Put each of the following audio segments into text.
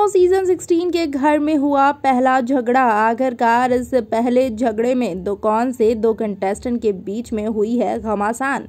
show season 16 के घर में हुआ पहला झगड़ा आखिरकार इस पहले झगड़े में दो कौन से दो कंटेस्टेंट के बीच में हुई है घमासान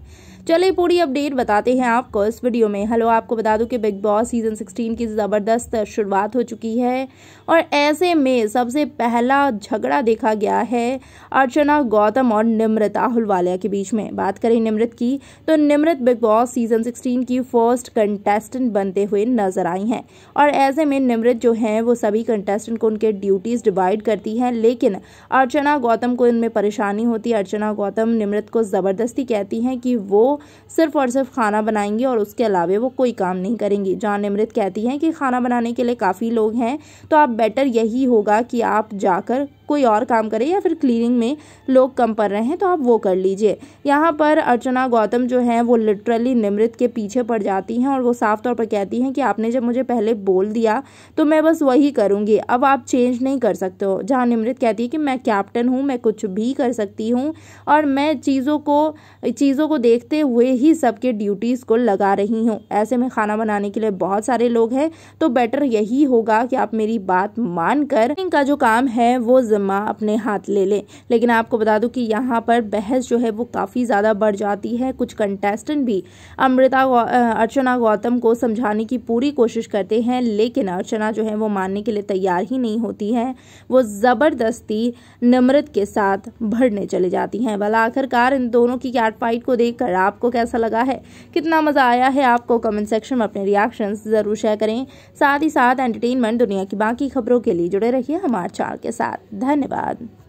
चले पूरी अपडेट बताते हैं आपको इस वीडियो में हेलो आपको बता दूं कि बिग बॉस सीजन 16 की ज़बरदस्त शुरुआत हो चुकी है और ऐसे में सबसे पहला झगड़ा देखा गया है अर्चना गौतम और निमृत आहुलवालिया के बीच में बात करें निमृत की तो Nimrit Bigg Boss season sixteen की फर्स्ट कंटेस्टेंट बनते हुए नजर आई हैं और ऐसे में निमृत जो हैं वो सभी कंटेस्टेंट को उनके ड्यूटीज़ डिवाइड करती हैं लेकिन अर्चना गौतम को इनमें परेशानी होती है अर्चना गौतम निमृत को ज़बरदस्ती कहती हैं कि वो सिर्फ और सिर्फ खाना बनाएंगी और उसके अलावा वो कोई काम नहीं करेंगी जान अमृत कहती हैं कि खाना बनाने के लिए काफ़ी लोग हैं तो आप बेटर यही होगा कि आप जाकर कोई और काम करे या फिर क्लीनिंग में लोग कम पड़ रहे हैं तो आप वो कर लीजिए यहाँ पर अर्चना गौतम जो है वो लिटरली निमृत के पीछे पड़ जाती हैं और वो साफ तौर पर कहती हैं कि आपने जब मुझे पहले बोल दिया तो मैं बस वही करूँगी अब आप चेंज नहीं कर सकते हो जहाँ निमृत कहती है कि मैं कैप्टन हूँ मैं कुछ भी कर सकती हूँ और मैं चीज़ों को चीज़ों को देखते हुए ही सबके ड्यूटीज़ को लगा रही हूँ ऐसे में खाना बनाने के लिए बहुत सारे लोग हैं तो बेटर यही होगा कि आप मेरी बात मानकर इनका जो काम है वो माँ अपने हाथ ले लें लेकिन आपको बता दूं कि यहाँ पर बहस जो है वो काफ़ी ज़्यादा बढ़ जाती है कुछ कंटेस्टेंट भी अमृता अर्चना गौतम को समझाने की पूरी कोशिश करते हैं लेकिन अर्चना जो है वो मानने के लिए तैयार ही नहीं होती है वो ज़बरदस्ती नमृत के साथ भरने चले जाती हैं भला आखिरकार इन दोनों की कैट फाइट को देख आपको कैसा लगा है कितना मज़ा आया है आपको कमेंट सेक्शन में अपने रिएक्शन ज़रूर शेयर करें साथ ही साथ एंटरटेनमेंट दुनिया की बाकी खबरों के लिए जुड़े रहिए हमारे चार के साथ धन्यवाद धन्यवाद